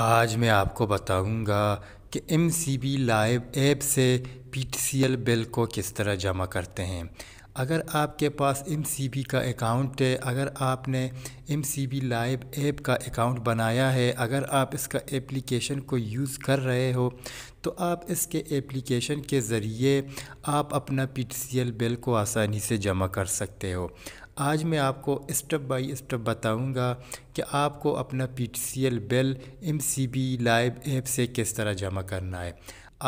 आज मैं आपको बताऊंगा कि M C B live app से P T C L bill को किस तरह जमा करते हैं अगर आपके पास एम सी बी का अकाउंट है अगर आपने M C B live app का अकाउंट बनाया है अगर आप इसका एप्लीकेशन को यूज़ कर रहे हो तो आप इसके एप्लीकेशन के ज़रिए आप अपना P T C L bill को आसानी से जमा कर सकते हो आज मैं आपको स्टेप बाय स्टेप बताऊंगा कि आपको अपना P bill M live app से किस तरह जमा करना है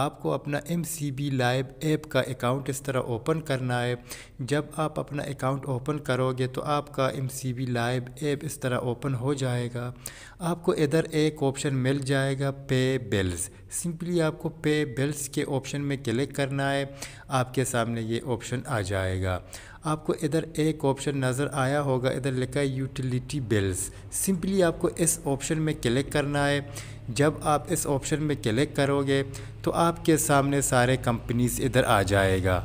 आपको अपना M C B live app का अकाउंट इस तरह ओपन करना है जब आप अपना अकाउंट ओपन करोगे तो आपका M C B live app इस तरह ओपन हो जाएगा आपको इधर एक ऑप्शन मिल जाएगा पे बिल्स सिंपली आपको पे बिल्स के ऑप्शन में क्लिक करना है आपके सामने ये ऑप्शन आ जाएगा आपको इधर एक ऑप्शन नज़र आया होगा इधर लिखा है यूटिलिटी बिल्स सिंपली आपको इस ऑप्शन में क्लिक करना है जब आप इस ऑप्शन में क्लिक करोगे तो आपके सामने सारे कंपनीज़ इधर आ जाएगा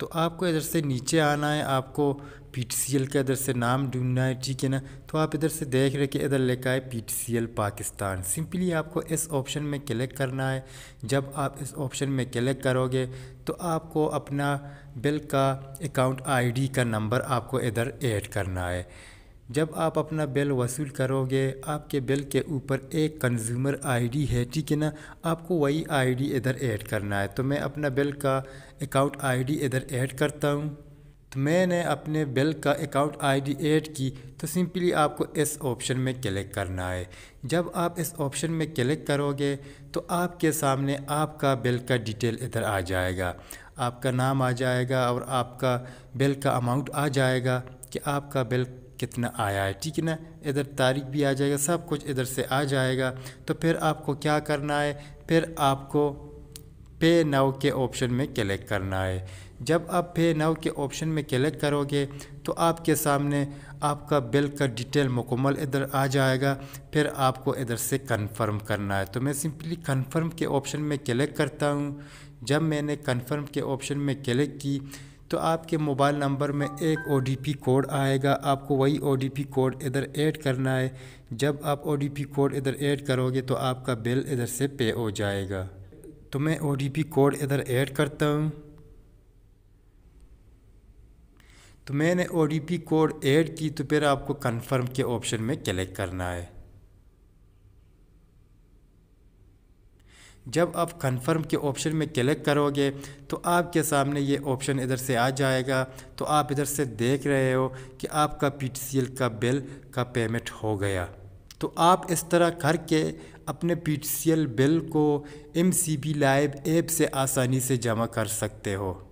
तो आपको इधर से नीचे आना है आपको पी का इधर से नाम ढूंढना है ठीक है ना तो आप इधर से देख रहे कि इधर लिखा है पी पाकिस्तान सिंपली आपको इस ऑप्शन में क्लिक करना है जब आप इस ऑप्शन में क्लिक करोगे तो आपको अपना बिल का अकाउंट आईडी का नंबर आपको इधर ऐड करना है जब आप अपना बिल वसूल करोगे आपके बिल के ऊपर एक कंज्यूमर आईडी है ठीक है ना आपको वही आईडी इधर ऐड करना है तो मैं अपना बिल का अकाउंट आईडी इधर ऐड करता हूँ तो मैंने अपने बिल का अकाउंट आईडी ऐड की तो सिंपली आपको इस ऑप्शन में क्लिक करना है जब आप इस ऑप्शन में क्लिक करोगे तो आपके सामने आपका बिल का डिटेल इधर आ जाएगा आपका नाम आ जाएगा और आपका बिल का अमाउंट आ जाएगा कि आपका बिल कितना आया है ठीक है ना इधर तारीख भी आ जाएगा सब कुछ इधर से आ जाएगा तो फिर आपको क्या करना है फिर आपको पे नाव के ऑप्शन में क्लिक करना है जब आप पे नाव के ऑप्शन में क्लिक करोगे तो आपके सामने आपका बिल का डिटेल मुकम्मल इधर आ जाएगा फिर आपको इधर से कंफर्म करना है तो मैं सिंपली कंफर्म के ऑप्शन में क्लिक करता हूँ जब मैंने कंफर्म के ऑप्शन में क्लिक की तो आपके मोबाइल नंबर में एक ओ कोड आएगा आपको वही ओ कोड इधर ऐड करना है जब आप ओ कोड इधर ऐड करोगे तो आपका बिल इधर से पे हो जाएगा तो मैं ओ कोड इधर ऐड करता हूँ तो मैंने ओ कोड ऐड की तो फिर आपको कन्फर्म के ऑप्शन में क्लिक करना है जब आप कन्फर्म के ऑप्शन में क्लिक करोगे तो आपके सामने ये ऑप्शन इधर से आ जाएगा तो आप इधर से देख रहे हो कि आपका पी का बिल का पेमेंट हो गया तो आप इस तरह करके अपने पी बिल को एम लाइव ऐप से आसानी से जमा कर सकते हो